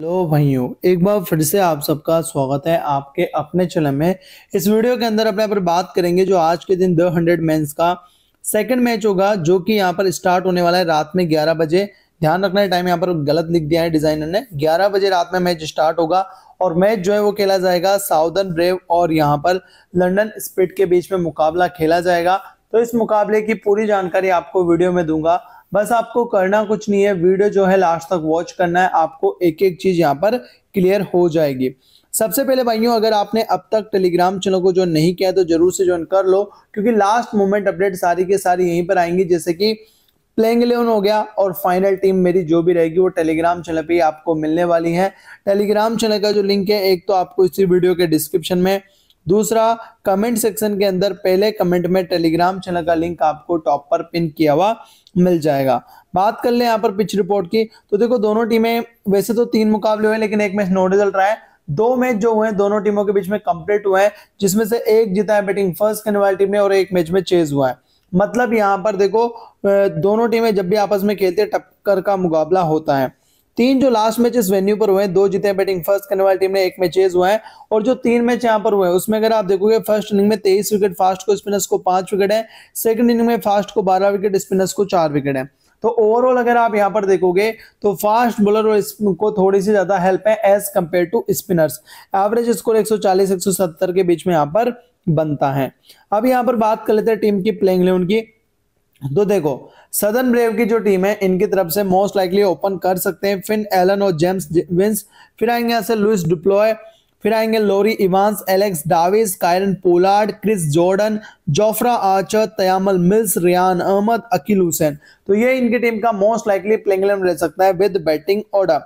hello भाइयों एक बार फिर से आप सबका स्वागत है आपके अपने चैनल में इस वीडियो के अंदर अपने पर बात करेंगे जो आज के दिन द हंड्रेड मेंस का सेकंड मैच होगा जो कि यहाँ पर स्टार्ट होने वाला है रात में 11 बजे ध्यान रखना है टाइम यहाँ पर गलत लिख दिया है डिजाइनर ने 11 बजे रात में मैच स्टार्ट होगा और मैच जो है वो खेला जाएगा साउदर्न ब्रेव और यहाँ पर लंडन स्पिट के बीच में मुकाबला खेला जाएगा तो इस मुकाबले की पूरी जानकारी आपको वीडियो में दूंगा बस आपको करना कुछ नहीं है वीडियो जो है लास्ट तक वॉच करना है आपको एक एक चीज़ यहाँ पर क्लियर हो जाएगी सबसे पहले भाइयों अगर आपने अब तक टेलीग्राम चैनल को जो नहीं किया तो जरूर से ज्वाइन कर लो क्योंकि लास्ट मोमेंट अपडेट सारी के सारी यहीं पर आएंगी जैसे कि प्लेइंग इलेवन हो गया और फाइनल टीम मेरी जो भी रहेगी वो टेलीग्राम चैनल पे आपको मिलने वाली है टेलीग्राम चैनल का जो लिंक है एक तो आपको इसी वीडियो के डिस्क्रिप्शन में दूसरा कमेंट सेक्शन के अंदर पहले कमेंट में टेलीग्राम चैनल का लिंक आपको टॉप पर पिन किया हुआ मिल जाएगा बात कर ले यहाँ पर पिच रिपोर्ट की तो देखो दोनों टीमें वैसे तो तीन मुकाबले हुए लेकिन एक मैच नो रिजल्ट रहा है दो मैच जो हुए हैं दोनों टीमों के बीच में कंप्लीट हुए हैं जिसमें से एक जीता है बैटिंग फर्स्ट करने वाली टीम ने और एक मैच में चेज हुआ है मतलब यहाँ पर देखो दोनों टीमें जब भी आपस में खेलते टक्कर का मुकाबला होता है तीन जो लास्ट मैचेस वेन्यू पर हुए हैं दो जीते हैं बैटिंग फर्स्ट करने वाली टीम ने एक मैचेस हुआ है और जो तीन मैच यहाँ पर हुए हैं उसमें अगर आप देखोगे फर्स्ट इनिंग में तेईस विकेट फास्ट को स्पिनर्स को पांच विकेट है सेकंड इनिंग में फास्ट को बारह विकेट स्पिनर्स को चार विकेट है तो ओवरऑल अगर आप यहां पर देखोगे तो फास्ट बॉलर को थोड़ी सी ज्यादा हेल्प है as compared to spinners average score 140 170 के बीच में यहाँ पर बनता है अब यहाँ पर बात कर लेते हैं टीम की प्लेइंग इलेवन उनकी तो देखो सदन ब्रेव की जो टीम है इनकी तरफ से मोस्ट लाइकली ओपन कर सकते हैं फिन एलन और जेम्स विंस फिर आएंगे यहाँ से लुइस डिप्लॉय फिर आएंगे Laurie Evans Alex Davies Kieron Pollard Chris Jordan Jofra Archer Tymal Mills Rehan Ahmed Akeal Hosein तो ये इनकी टीम का मोस्ट लाइकली प्लेइंग इलेवन रह सकता है विद बैटिंग ऑर्डर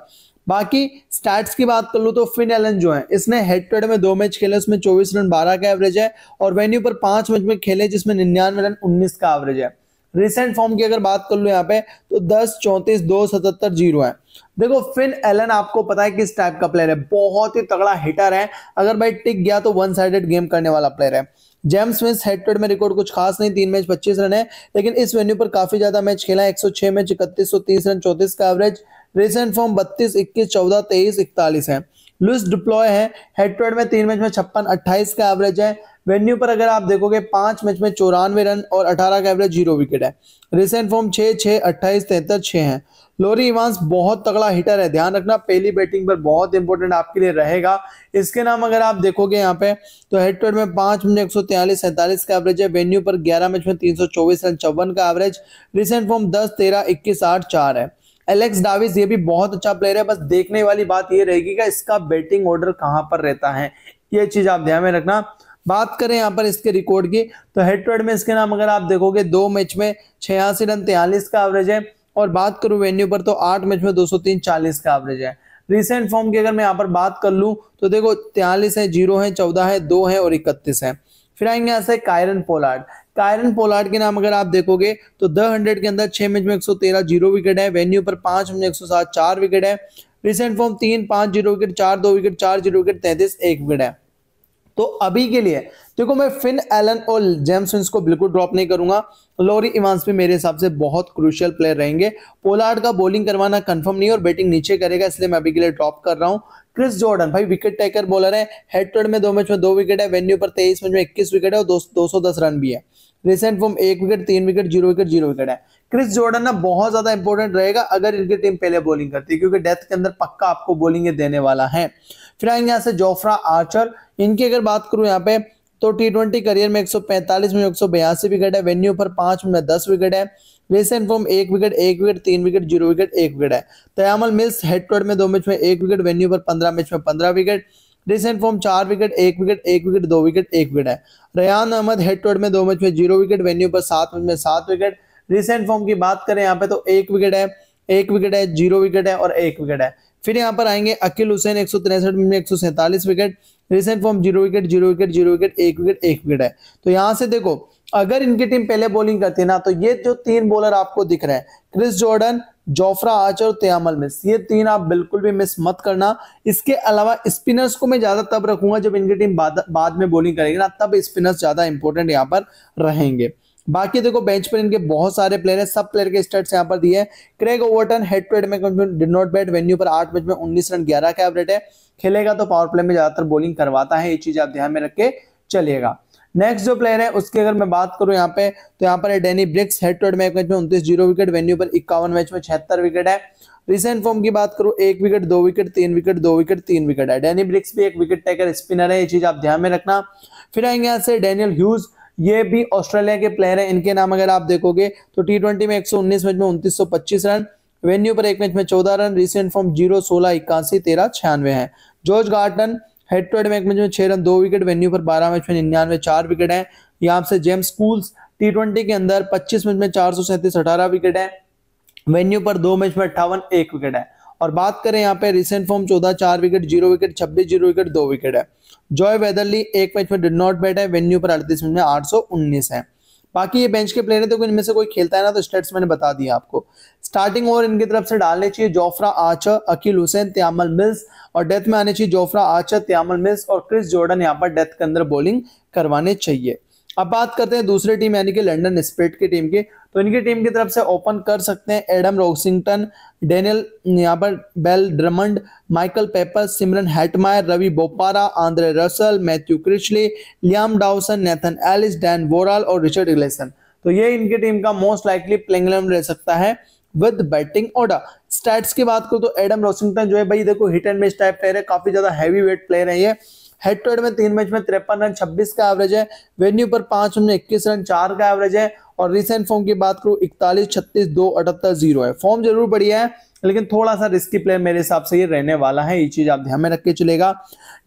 बाकी स्टैट्स की बात कर लूँ तो फिन एलन जो है इसने हेड टू हेड में दो मैच खेले उसमें चौबीस रन बारह का एवरेज है और वेन्यू पर पांच मैच में खेले जिसमें निन्यानवे रन उन्नीस का एवरेज है रिसेंट फॉर्म की अगर बात कर लो यहाँ पे तो दस चौतीस दो सतहत्तर जीरो है देखो फिन एलन आपको पता है किस टाइप का प्लेयर है बहुत ही तगड़ा हिटर है अगर भाई टिक गया तो वन साइडेड गेम करने वाला प्लेयर है जेम्स विंस हेड में रिकॉर्ड कुछ खास नहीं तीन मैच पच्चीस रन है लेकिन इस वेन्यू पर काफी ज्यादा मैच खेला है छह मैच इकतीस सौ तीस रन चौतीस का एवरेज रिसेंट फॉर्म बत्तीस इक्कीस चौदह तेईस इकतालीस है लुइस डिप्लॉय है हेड में तीन मैच में छप्पन अट्ठाईस का एवरेज है वेन्यू पर अगर आप देखोगे पांच मैच में चौरानवे रन और अठारह का एवरेज जीरो विकेट है रिसेंट फॉर्म छह छह अट्ठाईस तिहत्तर छह है लोरी इवांस बहुत तगड़ा हिटर है ध्यान रखना पहली बैटिंग पर बहुत इंपॉर्टेंट आपके लिए रहेगा इसके नाम अगर आप देखोगे यहाँ पे तो हेड टू हेड में पांच में एक सौ तैंतालीस सैंतालीस का एवरेज है वेन्यू पर ग्यारह मैच में तीन सौ चौबीस रन चौवन का एवरेज रिसेंट फॉर्म दस तेरह इक्कीस आठ चार है एलेक्स डाविस ये भी बहुत अच्छा प्लेयर है बस देखने वाली बात ये रहेगी कि इसका बैटिंग ऑर्डर कहाँ पर रहता है ये चीज़ आप ध्यान में रखना बात करें यहाँ पर इसके रिकॉर्ड की तो हेड टू हेड में इसके नाम अगर आप देखोगे दो मैच में छियासी रन तेलीस का एवरेज है और बात करूं वेन्यू पर तो आठ मैच में दो सौ तीन चालीस का एवरेज है रिसेंट फॉर्म की अगर मैं यहाँ पर बात कर लूँ तो देखो तेलीस है जीरो है चौदह है दो है और इकतीस है फिर आएंगे यहाँ से कायरन पोलार्ड कायरन पोलार्ड के नाम अगर आप देखोगे तो द हंड्रेड के अंदर छह मैच में एक सौ तेरह जीरो विकेट है वेन्यू पर पांच में एक सौ सात चार विकेट है रिसेंट फॉर्म तीन पांच जीरो विकेट चार दो विकेट चार जीरो विकेट तैतीस एक विकेट है तो अभी के लिए देखो मैं फिन एलन और जेम्स को बिल्कुल ड्रॉप नहीं करूंगा लॉरी इवांस भी मेरे हिसाब से बहुत क्रूशियल प्लेयर रहेंगे पोलार्ड का बॉलिंग करवाना कंफर्म नहीं और बैटिंग नीचे करेगा इसलिए मैं अभी के लिए ड्रॉप कर रहा हूं क्रिस जॉर्डन भाई विकेट टेकर बॉलर है हेड टू में दो मैच में दो विकेट है वेन्यू पर तेईस मैच में इक्कीस विकेट है और दो सौ दस रन भी है रिसेंट फॉर्म एक विकेट तीन wicket zero wicket zero wicket है क्रिस जॉर्डन ना बहुत ज्यादा इंपॉर्टेंट रहेगा अगर इनकी टीम पहले बॉलिंग करती है क्योंकि डेथ के अंदर पक्का आपको बॉलिंग देने वाला है फिर आएंगे यहाँ से जोफ्रा आर्चर इनकी अगर बात करूं यहाँ पे तो टी ट्वेंटी करियर में 145 में एक विकेट है वेन्यू पर पांच में दस विकेट है रेसेंट फॉर्म एक विकेट एक विकेट तीन विकेट जीरो विकेट एक विकेट है तयामल तो मिल्स हेड टू में दो मैच में एक विकेट वेन्यू पर पंद्रह मैच में पंद्रह विकेट रिसेंट फॉर्म चार विकेट एक विकेट एक विकेट दो विकेट एक विकेट है रयान अहमद हेड टू में दो मैच में जीरो विकेट वेन्यू पर सात मैच में सात विकेट रिसेंट फॉर्म की बात करें यहाँ पे तो एक विकेट है एक विकेट है जीरो विकेट है और एक विकेट है फिर यहाँ पर आएंगे अकिल हुसैन एक में एक wicket recent form zero wicket zero wicket zero wicket एक विकेट एक विकेट है तो यहाँ से देखो अगर इनकी टीम पहले बॉलिंग करती है ना तो ये जो तीन बॉलर आपको दिख रहे हैं क्रिस जॉर्डन जोफ्रा आचर और तयामल मिस ये तीन आप बिल्कुल भी मिस मत करना इसके अलावा स्पिनर्स को मैं ज़्यादा तब रखूंगा जब इनकी टीम बाद, बाद में बॉलिंग करेगी ना तब स्पिनर्स ज़्यादा इंपॉर्टेंट यहाँ पर रहेंगे बाकी देखो बेंच पर इनके बहुत सारे प्लेयर हैं सब प्लेयर के स्टेट्स यहाँ पर दिए Craig Overton head to head में डिड नॉट बैट वेन्यू पर आठ मैच में उन्नीस रन ग्यारह का एवरेट है खेलेगा तो पावर प्ले में ज्यादातर बॉलिंग करवाता है ये चीज आप ध्यान में रख के चलिएगा नेक्स्ट जो प्लेयर है उसकी अगर मैं बात करूं यहाँ पे तो यहाँ पर है Danny Briggs head to head match में उन्तीस जीरो विकेट वेन्यू पर इक्यावन मैच में छिहत्तर विकेट है रिसेंट फॉर्म की बात करूं एक विकेट दो विकेट तीन विकेट दो विकेट तीन विकेट है डेनी ब्रिक्स भी एक विकेट टेकर स्पिनर है ये चीज आप ध्यान में रखना फिर आएंगे यहाँ से डेनियल ह्यूज ये भी ऑस्ट्रेलिया के प्लेयर हैं इनके नाम अगर आप देखोगे तो टी ट्वेंटी में एक सौ उन्नीस मैच में उन्तीस सौ पच्चीस रन वेन्यू पर एक मैच में चौदह रन रिसेंट फॉर्म जीरो सोलह इक्यासी तेरह छियानवे है George Garton head to head match में छह रन दो विकेट वेन्यू पर बारह मैच में निन्यानवे चार विकेट है यहाँ से जेम्स कूल्स टी ट्वेंटी के अंदर पच्चीस मैच में चार सौ सैंतीस अठारह विकेट है वेन्यू पर दो मैच में अट्ठावन एक विकेट है और बात करें यहाँ पे रिसेंट फॉर्म चौदह चार विकेट जीरो विकेट छब्बीस जीरो विकेट दो विकेट है जॉय वेदरली एक मैच में डिड नॉट बैट है वेन्यू पर अड़तीस मिनट में आठ सौ उन्नीस है बाकी ये बेंच के प्लेयर है तो इनमें से कोई खेलता है ना तो स्टेट्स मैंने बता दिया आपको स्टार्टिंग ओवर इनकी तरफ से डालने चाहिए Jofra Archer Akeal Hosein Tymal Mills और डेथ में आने चाहिए जोफ्रा आचर त्यामल मिल्स और क्रिस जॉर्डन यहाँ पर डेथ के अंदर बॉलिंग करवाने चाहिए अब बात करते हैं दूसरे टीम यानी कि लंडन स्प्रिट की टीम की तो इनकी टीम की तरफ से ओपन कर सकते हैं एडम रॉक्सिंगटन डेनियल यहाँ पर Bell Drummond Michael Pepper Shimron Hetmyer Ravi Bopara Andre Russell Matthew Critchley Liam Dawson Nathan Ellis Dan Worrall और रिचर्ड इलेसन तो ये इनकी टीम का मोस्ट लाइकली प्लेइंग रह सकता है विद बैटिंग ऑर्डर स्टैट्स की बात करो तो एडम रॉसिंगटन जो है भाई देखो hit and miss type player है काफी ज्यादा हैवी वेट प्लेयर है ये हेड टू हेड में तीन मैच में तिरपन रन छब्बीस का एवरेज है वेन्यू पर पांच में इक्कीस रन चार का एवरेज है और रिसेंट फॉर्म की बात करूं इकतालीस छत्तीस दो अठहत्तर जीरो है फॉर्म जरूर बढ़िया है लेकिन थोड़ा सा रिस्की प्लेयर मेरे हिसाब से ये रहने वाला है ये चीज आप ध्यान में रख के चलेगा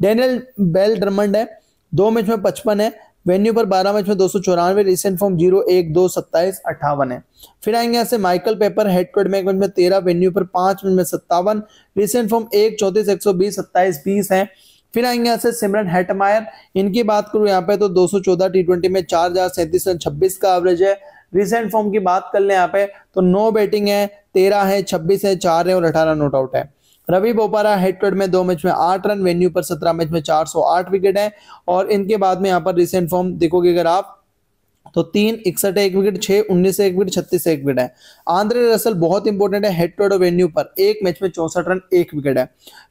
डेनियल बेल ड्रमंड है दो मैच में पचपन है वेन्यू पर बारह मैच में दो सौ चौरानवे रिसेंट फॉर्म जीरो एक दो सत्ताईस अट्ठावन है फिर आएंगे ऐसे Michael Pepper head to head में एक मैच में तेरह वेन्यू पर पांच मैच में सत्तावन रिसेंट फॉर्म एक चौतीस एक सौ बीस सत्ताईस बीस है फिर आएंगे यहाँ से सिमरन हेटमायर इनकी बात करूँ यहाँ पे तो 214 टी ट्वेंटी में चार हजार सैंतीस रन छब्बीस का एवरेज है रिसेंट फॉर्म की बात कर ले यहाँ पे तो नो बैटिंग है तेरह है छब्बीस है चार है और अठारह नोट आउट है रवि बोपारा हेड में दो मैच में आठ रन वेन्यू पर सत्रह मैच में चार सौ आठ विकेट है और इनके बाद में यहाँ पर रिसेंट फॉर्म देखोगे अगर आप तो तीन इकसठ एक विकेट छह उन्नीस एक विकेट छत्तीस एक विकेट है आंद्रे रसल बहुत इंपॉर्टेंट है हेड टू हेड वेन्यू पर एक मैच में चौसठ रन एक विकेट है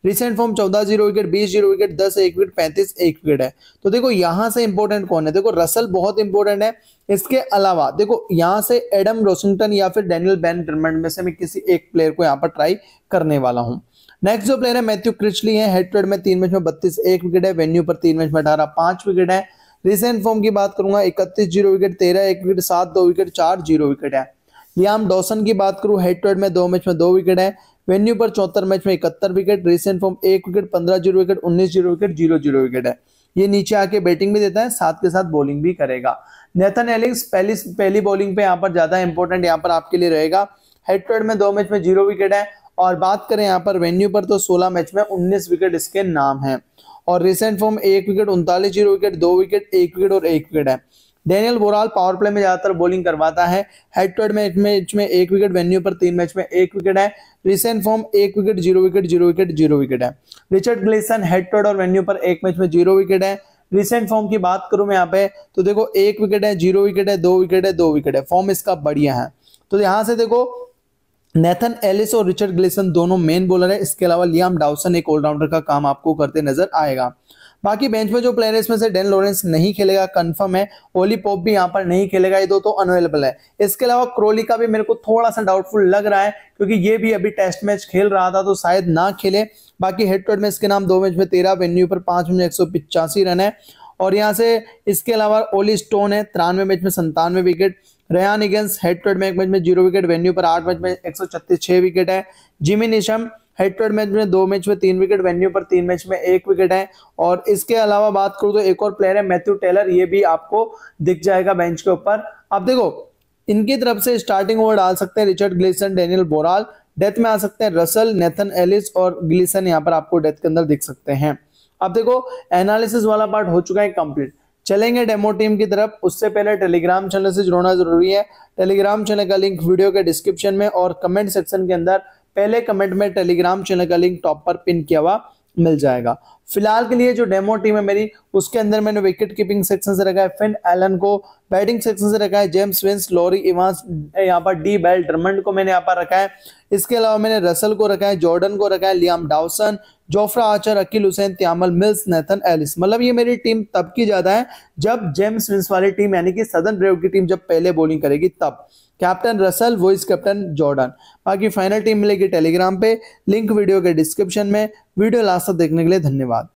रिसेंट फॉर्म चौदह जीरो विकेट बीस जीरो विकेट दस एक विकेट पैंतीस एक विकेट है तो देखो यहां से इंपॉर्टेंट कौन है देखो रसल बहुत इंपॉर्टेंट है इसके अलावा देखो यहाँ से एडम रोसिंगटन या फिर डेनियल बैन टर्मेंट में से मैं किसी एक प्लेयर को यहाँ पर ट्राई करने वाला हूँ नेक्स्ट जो प्लेयर है मैथ्यू क्रिचली है हेड टू हेड में तीन मैच में बत्तीस एक विकेट है वेन्यू पर तीन मैच में अठारह पांच विकेट है रिसेंट फॉर्म की बात करूंगा इकतीस जीरो विकेट तेरह एक विकेट सात दो विकेट चार जीरो विकेट है लियाम डॉसन की बात करूं हेड टू हेड में दो मैच में दो विकेट है वेन्यू पर चौहत्तर मैच में इकहत्तर विकेट रिसेंट फॉर्म एक विकेट पंद्रह जीरो विकेट उन्नीस zero wicket zero zero wicket है ये नीचे आके बैटिंग भी देता है साथ के साथ बॉलिंग भी करेगा नेथन एलिंग्स पहली पहली बॉलिंग पे यहाँ पर ज्यादा इंपॉर्टेंट यहाँ पर आपके लिए रहेगा हेड टू हेड में दो मैच में जीरो विकेट है और बात करें यहाँ पर वेन्यू पर तो सोलह मैच में उन्नीस विकेट इसके नाम है और रिसेंट फॉर्म एक विकेट उनतालीस जीरो विकेट दो विकेट एक विकेट और एक विकेट है डेनियल बोराल पावर प्ले में ज़्यादातर बॉलिंग करवाता है head to head match match में एक विकेट वेन्यू पर तीन मैच में एक विकेट है रिसेंट फॉर्म एक wicket zero wicket zero wicket zero wicket है Richard Gleeson head to head और वेन्यू पर एक मैच में जीरो विकेट है रिसेंट फॉर्म की बात करूं मैं यहाँ पे तो देखो एक विकेट है जीरो विकेट है दो विकेट है दो विकेट है फॉर्म इसका बढ़िया है तो यहां से देखो नेथन एलिस और रिचर्ड ग्लेसन दोनों मेन बॉलर है इसके अलावा लियाम डाउसन एक ऑलराउंडर का काम आपको करते नजर आएगा बाकी बेंच में जो प्लेयर है इसमें से डेन लॉरेंस नहीं खेलेगा कंफर्म है ओली पॉप भी यहाँ पर नहीं खेलेगा ये दो तो अनवेलेबल है इसके अलावा क्रोली का भी मेरे को थोड़ा सा डाउटफुल लग रहा है क्योंकि ये भी अभी टेस्ट मैच खेल रहा था तो शायद ना खेले बाकी हेड टू हेड में इसके नाम दो मैच में तेरह वेन्यू पर पांच में एक रन है और यहाँ से इसके अलावा ओली स्टोन है तिरानवे मैच में संतानवे wicket Ryan Higgins head to head match में जीरो विकेट वेन्यू पर आठ मैच में एक सौ छत्तीस छह विकेट है Jimmy Neesham head to head match में दो मैच में तीन विकेट वेन्यू पर तीन मैच में एक विकेट है और इसके अलावा बात करूं तो एक और प्लेयर है मैथ्यू टेलर ये भी आपको दिख जाएगा बेंच के ऊपर अब देखो इनकी तरफ से स्टार्टिंग ओवर डाल सकते हैं Richard Gleeson Daniel Worrall death में आ सकते हैं रसल नेथन एलिस और ग्लिसन यहाँ पर आपको डेथ के अंदर दिख सकते हैं अब देखो एनालिसिस वाला पार्ट हो चुका है कंप्लीट चलेंगे डेमो टीम की तरफ उससे पहले टेलीग्राम चैनल से जुड़ना जरूरी है टेलीग्राम चैनल का लिंक वीडियो के डिस्क्रिप्शन में और कमेंट सेक्शन के अंदर पहले कमेंट में टेलीग्राम चैनल का लिंक टॉप पर पिन किया हुआ मिल जाएगा फिलहाल के लिए जो डेमो टीम है मेरी उसके अंदर मैंने विकेट कीपिंग सेक्शन से रखा है फिन एलन को बैटिंग सेक्शन से रखा है जेम्स विंस लोरी इवांस यहाँ पर डी बेल ड्रमंड को मैंने यहाँ पर रखा है इसके अलावा मैंने रसल को रखा है जॉर्डन को रखा है Liam Dawson Jofra Archer Akeal Hosein Tymal Mills Nathan Ellis मतलब ये मेरी टीम तब की ज़्यादा है जब जेम्स विंस वाली टीम यानी कि सदन ब्रेव की टीम जब पहले बॉलिंग करेगी तब captain Russell vice captain Jordan बाकी फाइनल टीम मिलेगी टेलीग्राम पे लिंक वीडियो के डिस्क्रिप्शन में वीडियो लास्ट तक देखने के लिए धन्यवाद